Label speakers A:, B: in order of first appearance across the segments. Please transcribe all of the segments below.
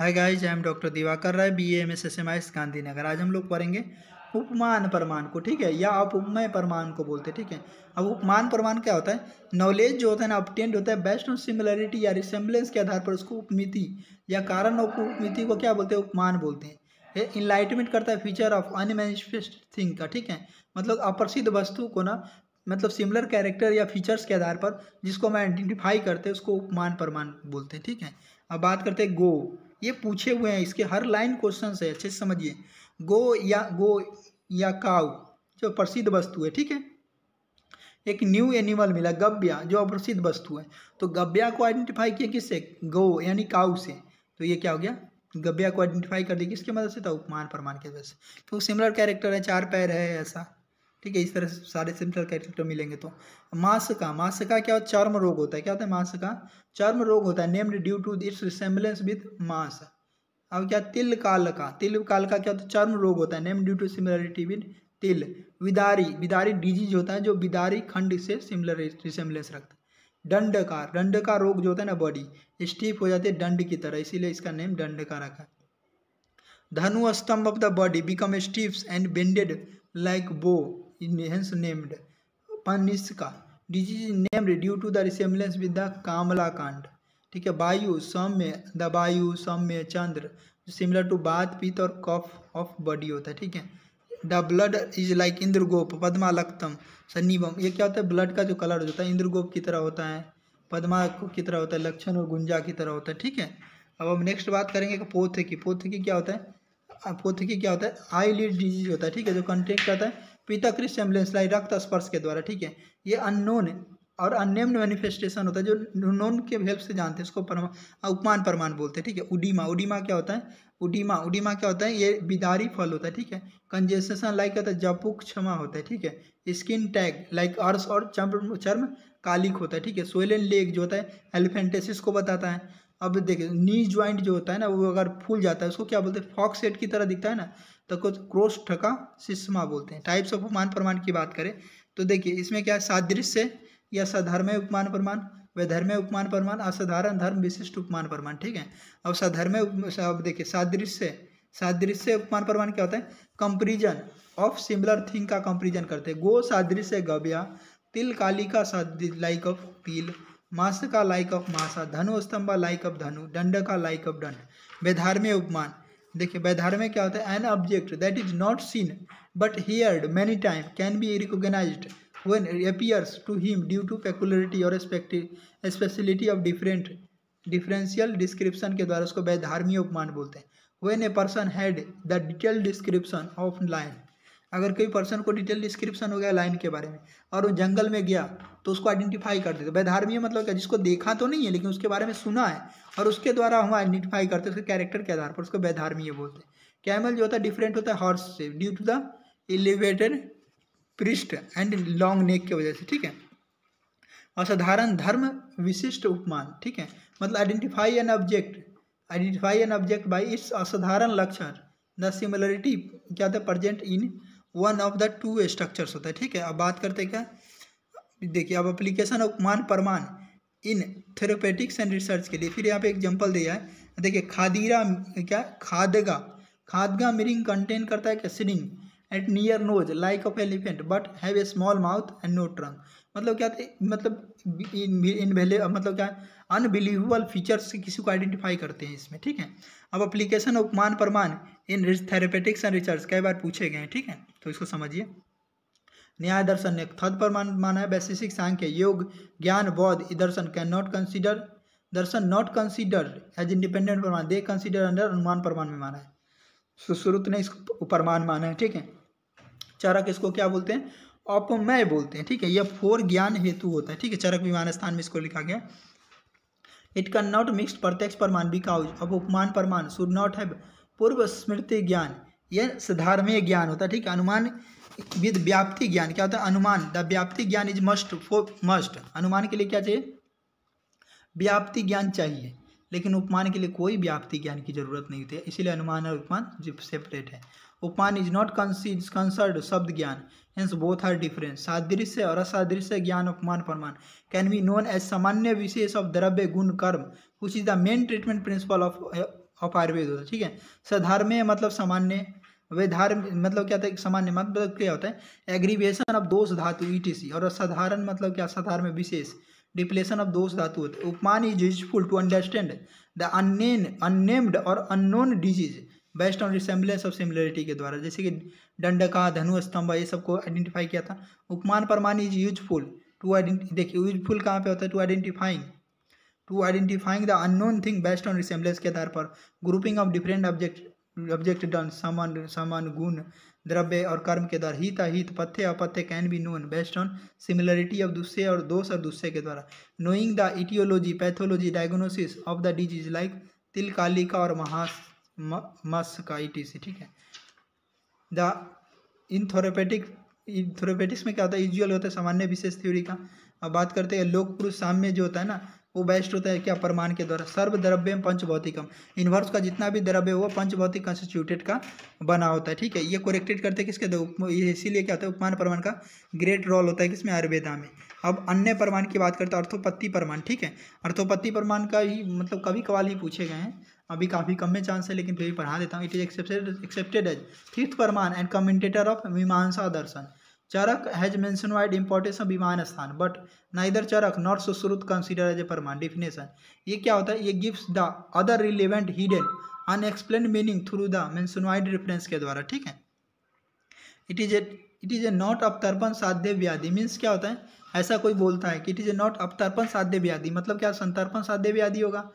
A: hi guys I am doctor Diwakar Rai B M S S M I Gandhinagar आज हम लोग पढ़ेंगे उपमान प्रमाण को ठीक है या आप उपमय प्रमाण को बोलते हैं ठीक है अब उपमान प्रमाण क्या होता है नॉलेज जो होता है ना अपटेंड होता है बेस्ट ऑन सिमिलरिटी या रिसेम्बलेंस के आधार पर उसको उपमिति या कारण उपमिति को क्या बोलते हैं उपमान बोलते हैं इनलाइटमेंट करता है फीचर ऑफ अनमेनिफेस्ट थिंग का ठीक है मतलब अप्रसिद्ध वस्तु को ना मतलब सिमिलर कैरेक्टर या फीचर्स के आधार पर जिसको हम आइडेंटिफाई करते हैं उसको उपमान प्रमाण बोलते हैं ठीक है अब बात करते हैं गो ये पूछे हुए हैं इसके हर लाइन क्वेश्चन है अच्छे से समझिए गो या गो या काउ जो प्रसिद्ध वस्तु है ठीक है एक न्यू एनिमल मिला गब्या जो अप्रसिद्ध वस्तु है तो गब्या को आइडेंटिफाई किया किससे गो यानी काउ से तो ये क्या हो गया गब्या को आइडेंटिफाई कर दिया किसके मदद से था तो उपमान प्रमाण की वजह से तो सिमिलर कैरेक्टर है चार पैर है ऐसा ठीक है इस तरह से सारे सिम्पल कैरेक्टर मिलेंगे तो मास का मास का क्या चर्म रोग होता है क्या होता है मास का चर्म रोग होता है named due to its resemblance with मास अब क्या तिल काल का तिल काल का क्या होता है चर्म रोग होता है name due to similarity with तिल विदारी विदारी डिजीज होता है जो विदारी खंड से सिमिलर रिसेम्बलेंस रखता है डंड का डंड का रोग जो होता है ना बॉडी स्टीप हो जाती है डंड की तरह इसीलिए इसका नेम डंड का रखा धनु स्तंभ of the body become stiffs and bended like bow hence named Panishka disease is named due to the resemblance with the कांड ठीक है वायु सौम्य द वायु सौम्य चंद्र सिमिलर टू बात पीत और कफ ऑफ बॉडी होता है ठीक है द ब्लड इज लाइक इंद्रगोप पदमा लक्तम सन्नीवम ये क्या होता है ब्लड का जो कलर होता है इंद्रगोप की तरह होता है पद्मा की तरह होता है लक्षण और गुंजा की तरह होता है ठीक है अब हम नेक्स्ट बात करेंगे कि पोथ की पोथ की क्या होता है पोथ की क्या होता है आई लीड डिजीज होता है ठीक है जो कंटेक्ट करता है पिता एम्बुलेंस लाई रक्त स्पर्श के द्वारा ठीक है ये अननोन और अननेम्ड मैनिफेस्टेशन होता है जो नोन के हेल्प से जानते हैं उसको परमा उपमान प्रमाण बोलते हैं ठीक है उडीमा उडीमा क्या होता है उडीमा उडीमा क्या होता है ये बिदारी फल होता है ठीक है कंजेसेशन लाइक होता है जपुक क्षमा होता है ठीक है स्किन टैग लाइक अर्स और चर्म चर्म कालिक होता है ठीक है सोयलन लेग जो होता है एलिफेंटेसिस को बताता है अब देखिए नी ज्वाइंट जो होता है ना वो अगर फूल जाता है उसको क्या बोलते हैं फॉक्स हेड की तरह दिखता है ना तो कुछ क्रोष्ठ का सिस्मा बोलते हैं टाइप्स ऑफ उपमान प्रमाण की बात करें तो देखिए इसमें क्या सादृश्य या साधर्मय उपमान प्रमाण वैधर्मय उपमान प्रमाण असाधारण धर्म विशिष्ट उपमान प्रमाण ठीक है अब साधर्मय अब देखिए सादृश्य सादृश्य उपमान प्रमाण क्या होता है कंपेरिजन ऑफ सिमिलर थिंग का कंपेरिजन करते हैं गो सादृश्य गव्या तिल काली का लाइक ऑफ तिल मास का लाइक ऑफ मासा धनु स्तंभ लाइक ऑफ धनु दंड का लाइक ऑफ दंड वैधार्म्य उपमान देखिए वैधार में क्या होता है an object that is not seen but heard many time can be recognise when to to due to peculiarity और or speciality of different differential description के द्वारा उसको वैधार्मी उपमान बोलते हैं when a person had the detail description of line अगर कोई पर्सन को डिटेल डिस्क्रिप्शन हो गया लाइन के बारे में और वो जंगल में गया तो उसको आइडेंटिफाई कर देते वैधार्मीय मतलब क्या जिसको देखा तो नहीं है लेकिन उसके बारे में सुना है और उसके द्वारा हम आइडेंटिफाई करते हैं उसके कैरेक्टर के आधार पर उसको वैधार्मीय बोलते हैं कैमल जो होता है डिफरेंट होता है हॉर्स से ड्यू टू द एलिवेटेड पृष्ठ एंड लॉन्ग नेक की वजह से ठीक है असाधारण धर्म विशिष्ट उपमान ठीक है मतलब identify an object identify an object by its असाधारण लक्षण द सिमिलरिटी क्या होता है present in one of the two structures होता है ठीक है अब बात करते क्या देखिए अब अप्लीकेशन ऑफ मान प्रमाण इन थेरोपेटिक्स एंड रिसर्च के लिए फिर यहाँ पे एग्जाम्पल दिया है देखिए खादीरा क्या खादगा खादगा मिरिंग कंटेन करता है क्या at near nose like of elephant but have a small mouth and no trunk मतलब क्या थे मतलब इन, वेले मतलब क्या अनबिलीवेबल फीचर्स किसी को आइडेंटिफाई करते हैं इसमें ठीक है अब अप्लीकेशन उपमान प्रमाण इन थेरेपेटिक्स एंड रिसर्च कई बार पूछे गए हैं ठीक है तो इसको समझिए न्याय दर्शन ने थर्ड पर मान, माना है वैशेषिक सांख्य योग ज्ञान बौद्ध दर्शन कैन नॉट कंसिडर दर्शन नॉट कंसिडर एज इंडिपेंडेंट प्रमाण दे कंसिडर अंडर अनुमान प्रमाण में माना है सुश्रुत ने इसको प्रमाण माना है ठीक है चरक इसको क्या बोलते हैं अपमय बोलते हैं ठीक है यह फोर ज्ञान हेतु होता है ठीक है चरक विमान स्थान में इसको लिखा गया इट कैन नॉट मिक्स प्रत्यक्ष प्रमाण बिकाउज अब उपमान प्रमाण सुड नॉट हैव पूर्व स्मृति ज्ञान यह साधारणीय ज्ञान होता है ठीक है अनुमान विद व्याप्ति ज्ञान क्या होता है अनुमान द व्याप्ति ज्ञान इज मस्ट फॉर मस्ट अनुमान के लिए क्या चाहिए व्याप्ति ज्ञान चाहिए लेकिन उपमान के लिए कोई व्याप्ति ज्ञान की जरूरत नहीं होती है इसीलिए अनुमान और उपमान सेपरेट है उपमान इज नॉट कंसर्ड शब्द ज्ञान हेंस बोथ आर डिफरेंस सादृश्य और असादृश्य ज्ञान उपमान प्रमाण कैन बी नोन एज सामान्य विशेष ऑफ द्रव्य गुण कर्म कुछ is the main treatment principle of of Ayurveda होता है ठीक है सधार्मेय मतलब सामान्य वे धार मतलब क्या था एक सामान्य मतलब क्या होता है एग्रीवेशन ऑफ दोष धातु सी e और साधारण मतलब क्या साधारण में विशेष डिप्लेशन ऑफ दोष धातु होते उपमान is useful to understand the unnamed unnamed और unknown disease based on resemblance of similarity के द्वारा जैसे कि दंडका धनु स्तंभ ये सबको आइडेंटिफाई किया था उपमान परमान इज यूजफुल टू आइडेंटी देखिए यूजफुल कहाँ पे होता है to identifying to identifying the unknown thing based on resemblance के आधार पर grouping of different object object डन सामान सामान गुण द्रव्य और कर्म के द्वारा हित अहित पथ्य अपथ्य can be known based on similarity of दूसरे और दोष और दूसरे के द्वारा knowing the aetiology pathology diagnosis of the disease like तिलकालिका और महास मस का इटीसी ठीक है द इनथोरेपेटिक थोरेपेटिक्स में क्या होता है यूजुअल होता है सामान्य विशेष थ्योरी का अब बात करते हैं लोक पुरुष साम्य जो होता है ना वो बेस्ट होता है क्या प्रमाण के द्वारा सर्व द्रव्य पंचभौतिकम इनवर्स का जितना भी द्रव्य वो पंचभौतिक कंस्टिट्यूटेड का बना होता है ठीक है ये कोरेक्टेड करते किसके इसीलिए क्या होता है उपमान प्रमाण का ग्रेट रोल होता है किसमें आयुर्वेदा में अब अन्य प्रमाण की बात करते हैं अर्थोपत्ति प्रमाण ठीक है अर्थोपत्ति प्रमाण का ही मतलब कभी कवाल ही पूछे गए हैं अभी काफ़ी कम में चांस है लेकिन फिर भी पढ़ा देता हूँ it is accepted accepted as fifth प्रमाण एंड कमेंटेटर ऑफ मीमांसा दर्शन Charak has mention wide importance of विमान स्थान but neither Charak not Sushrut consider as a परमान डिफिनेशन ये क्या होता है ये gives the other relevant hidden unexplain meaning through the mention wide reference के द्वारा ठीक है it is a it is a नॉट अप तर्पण साध्य व्याधि मीन्स क्या होता है ऐसा कोई बोलता है कि इट इज ए नॉट अप तर्पण साध्य व्याधि मतलब क्या संतर्पण साध्य व्याधि होगा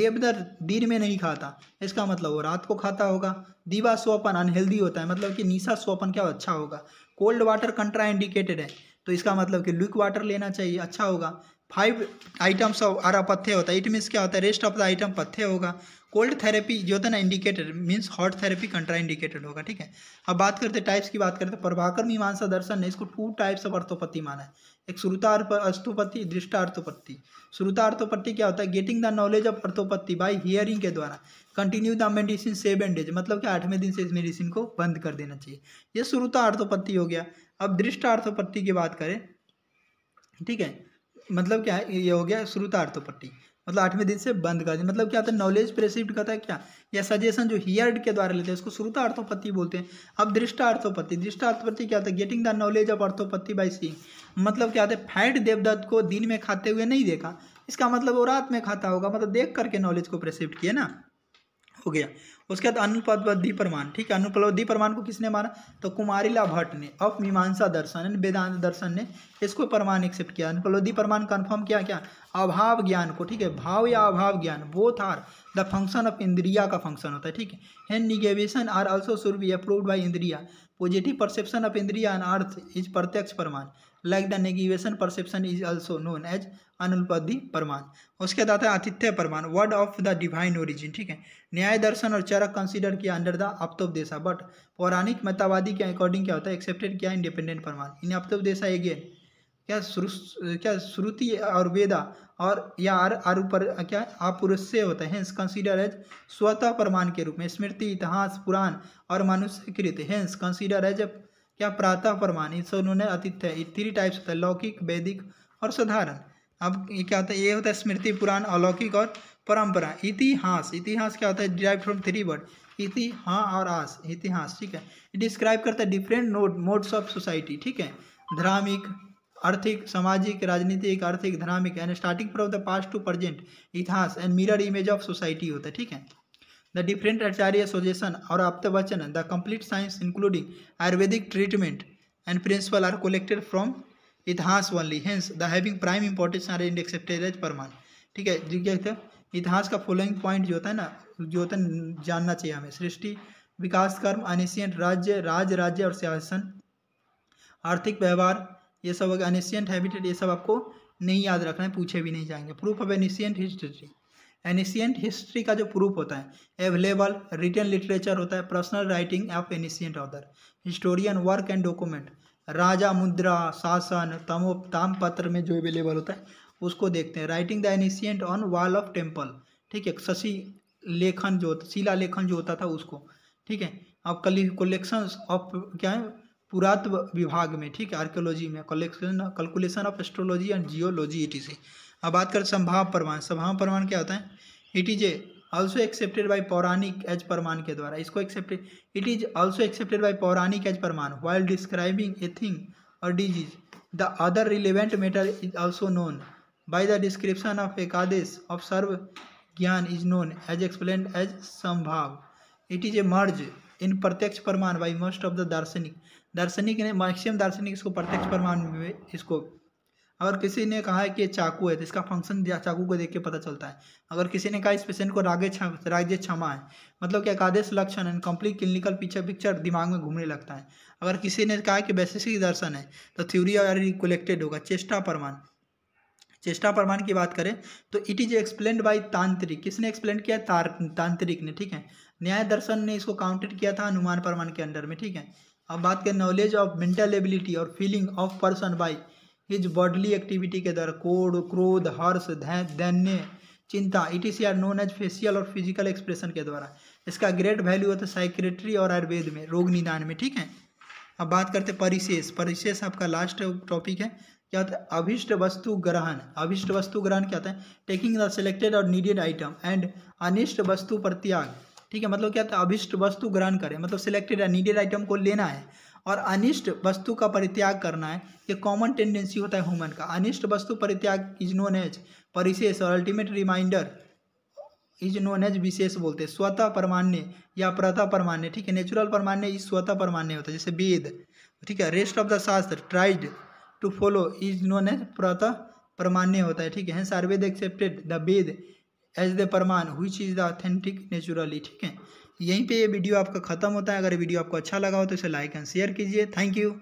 A: देवदर दिन में नहीं खाता इसका मतलब वो रात को खाता होगा दीवा स्वपन अनहेल्दी होता है मतलब कि निशा स्वपन क्या अच्छा होगा कोल्ड वाटर कंट्रा इंडिकेटेड है तो इसका मतलब कि लुक वाटर लेना चाहिए अच्छा होगा फाइव आइटम्स आरा पत्थे होता है इट मीन्स क्या होता है रेस्ट ऑफ द आइटम पत्थे होगा कोल्ड थेरेपी जो था ना indicated means hot therapy contraindicated होगा ठीक है अब बात करते टाइप्स की बात करते प्रभाकर मीमांसा दर्शन ने इसको टू टाइप्स ऑफ अर्थोपत्ति माना है एक श्रुता अर्थोपत्ति दृष्टा अर्थोपत्ति श्रुता अर्थोपत्ति क्या होता है गेटिंग द नॉलेज ऑफ अर्थोपत्ति बाई हियरिंग के द्वारा continue the medicine seven days मतलब कि आठवें दिन से इस मेडिसिन को बंद कर देना चाहिए ये श्रुता अर्थोपत्ति हो गया अब दृष्टा अर्थोपत्ति की बात करें ठीक है मतलब क्या है ये हो गया श्रुता अर्थोपत्ति मतलब आठवें दिन से बंद कर दें मतलब क्या होता है नॉलेज प्रेसिप्ट करता है क्या या सजेशन जो हियर्ड के द्वारा लेते हैं उसको श्रुता अर्थोपत्ति बोलते हैं अब दृष्टा अर्थोपत्ति दृष्टा अर्थोपत्ति क्या होता है गेटिंग द नॉलेज ऑफ अर्थोपत्ति बाई सी मतलब क्या होता है फैट देवदत्त को दिन में खाते हुए नहीं देखा इसका मतलब वो रात में खाता होगा मतलब देख करके नॉलेज को प्रेसिप्ट किया ना हो गया उसके बाद अनुपलब्धि प्रमाण ठीक है अनुपलब्धि प्रमाण को किसने माना तो कुमारिला भट्ट ने अप मीमांसा दर्शन वेदांत दर्शन ने इसको प्रमाण एक्सेप्ट किया अनुपलब्धि प्रमाण कन्फर्म किया क्या अभाव ज्ञान को ठीक है भाव या अभाव ज्ञान both are the function of इंद्रिया का फंक्शन होता है ठीक है and negation are also should be approve by इंद्रिया पॉजिटिव परसेप्शन ऑफ इंद्रिया एंड अर्थ इज प्रत्यक्ष प्रमाण like the negation perception is also known as अनुपदी प्रमाण उसके बाद आता है आतिथ्य प्रमाण word of the divine origin ठीक है न्याय दर्शन और चरक कंसिडर किया अंडर द अप्तोप देशा बट पौराणिक मतवादी के अकॉर्डिंग क्या होता है एक्सेप्टेड किया इंडिपेंडेंट प्रमाण इन अप्तोप देशा अगेन क्या क्या श्रुति और वेदा और या आर आर ऊपर क्या आपुरुष से होते हैं हेंस कंसीडर एज स्वतः प्रमाण के रूप में स्मृति इतिहास पुराण और मनुष्यकृत हेंस कंसीडर एज या प्रातः प्रमाण सो उन्होंने आतिथ्य थ्री टाइप्स होता है लौकिक वैदिक और साधारण अब ये क्या होता है ये होता है स्मृति पुराण अलौकिक और परंपरा इतिहास इतिहास क्या होता है डिराइव फ्रॉम थ्री वर्ड इति हाँ और आस इतिहास ठीक है डिस्क्राइब करता है different note modes of society ठीक है धार्मिक आर्थिक सामाजिक राजनीतिक आर्थिक धार्मिक and starting from the past to present इतिहास and mirror image of society होता है ठीक है द डिफरेंट आचार्य acharya और or वचन the complete science including Ayurvedic treatment and principle are collected from इतिहास only hence the having prime importance are and accepted as प्रमाण ठीक है जी क्या इतिहास का फॉलोइंग पॉइंट जो होता है ना जो होता है जानना चाहिए हमें सृष्टि विकास कर्म अनिशियंट राज्य राज राज्य और शासन आर्थिक व्यवहार ये सब अनिशियंट हैबिटेट ये सब आपको नहीं याद रखना है पूछे भी नहीं जाएंगे proof of ancient history ancient history का जो प्रूफ होता है अवेलेबल रिटर्न लिटरेचर होता है personal writing of ancient author historian work and document राजा मुद्रा शासन तमो तामपत्र में जो अवेलेबल होता है उसको देखते हैं writing the ancient on wall of temple ठीक है शशि लेखन जो शिला लेखन जो होता था उसको ठीक है अब कलेक्शन ऑफ क्या है पुरात्व विभाग में ठीक है आर्कियोलॉजी में collection calculation of astrology and geology E T C अब बात करें संभाव प्रमाण संभाव प्रमाण क्या होता है it is a also accepted by पौराणिक एज प्रमाण के द्वारा इसको accepted it is also accepted by पौराणिक एज प्रमाण वाइल डिस्क्राइबिंग ए थिंग और disease the other relevant matter is also known by the description of एकादेश ऑफ सर्व ज्ञान is known as explain as संभाव it is a merge in प्रत्यक्ष प्रमाण by most of the दार्शनिक दार्शनिक ने मैक्सिमम दार्शनिक इसको प्रत्यक्ष प्रमाण में इसको अगर किसी ने कहा है कि ये चाकू है तो इसका फंक्शन चाकू को देख के पता चलता है अगर किसी ने कहा इस पेशेंट को रागे राज्य क्षमा है मतलब कि एकादेश लक्षण and complete clinical picture picture दिमाग में घूमने लगता है अगर किसी ने कहा कि वैशेषिक दर्शन है तो थ्योरी और रिकोलेक्टेड होगा चेष्टा प्रमाण चेष्टा प्रमाण की बात करें तो इट इज एक्सप्लेन बाई तांत्रिक किसने एक्सप्लेन किया तार तांत्रिक ने ठीक है न्याय दर्शन ने इसको काउंटेड किया था अनुमान प्रमाण के अंडर में ठीक है अब बात करें नॉलेज ऑफ मेंटल एबिलिटी और feeling of person by his bodily activity के द्वारा कोड क्रोध हर्ष धैन्य चिंता is are known as facial और फिजिकल एक्सप्रेशन के द्वारा इसका ग्रेट वैल्यू होता है साइक्रेटरी और आयुर्वेद में रोग निदान में ठीक है अब बात करते हैं परिशेष परिशेष आपका लास्ट टॉपिक है क्या होता है अभिष्ट वस्तु ग्रहण अभिष्ट वस्तु ग्रहण क्या होता है टेकिंग द सिलेक्टेड और नीडेड आइटम एंड अनिष्ट वस्तु पर त्याग ठीक है मतलब क्या होता है अभिष्ट वस्तु ग्रहण करें मतलब सिलेक्टेड या नीडेड आइटम को लेना है और अनिष्ट वस्तु का परित्याग करना है ये कॉमन टेंडेंसी होता है ह्यूमन का अनिष्ट वस्तु परित्याग इज नोन एज परिशेष और ultimate reminder is known as विशेष बोलते हैं स्वतः परमान्य या प्रथा परमान्य ठीक है नेचुरल परमान्य इज स्वतः परमान्य होता है जैसे वेद ठीक है रेस्ट ऑफ द शास्त्र tried to follow is known as प्रथा परमान्य होता है ठीक है सर्वेद एक्सेप्टेड द वेद एज द परमान हुई चीज द ऑथेंटिक नेचुरली ठीक है यहीं पे ये वीडियो आपका खत्म होता है अगर वीडियो आपको अच्छा लगा हो तो इसे लाइक एंड शेयर कीजिए थैंक यू